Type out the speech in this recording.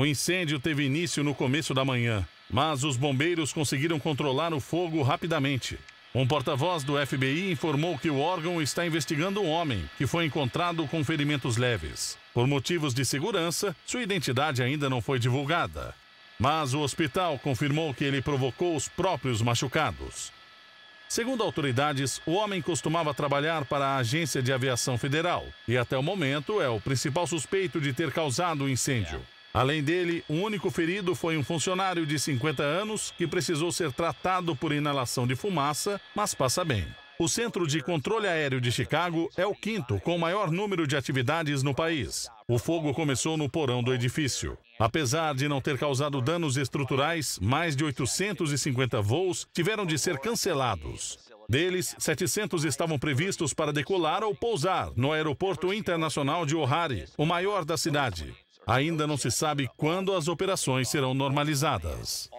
O incêndio teve início no começo da manhã, mas os bombeiros conseguiram controlar o fogo rapidamente. Um porta-voz do FBI informou que o órgão está investigando um homem que foi encontrado com ferimentos leves. Por motivos de segurança, sua identidade ainda não foi divulgada. Mas o hospital confirmou que ele provocou os próprios machucados. Segundo autoridades, o homem costumava trabalhar para a Agência de Aviação Federal e, até o momento, é o principal suspeito de ter causado o incêndio. Além dele, o um único ferido foi um funcionário de 50 anos que precisou ser tratado por inalação de fumaça, mas passa bem. O Centro de Controle Aéreo de Chicago é o quinto com o maior número de atividades no país. O fogo começou no porão do edifício. Apesar de não ter causado danos estruturais, mais de 850 voos tiveram de ser cancelados. Deles, 700 estavam previstos para decolar ou pousar no Aeroporto Internacional de O'Hare, o maior da cidade. Ainda não se sabe quando as operações serão normalizadas.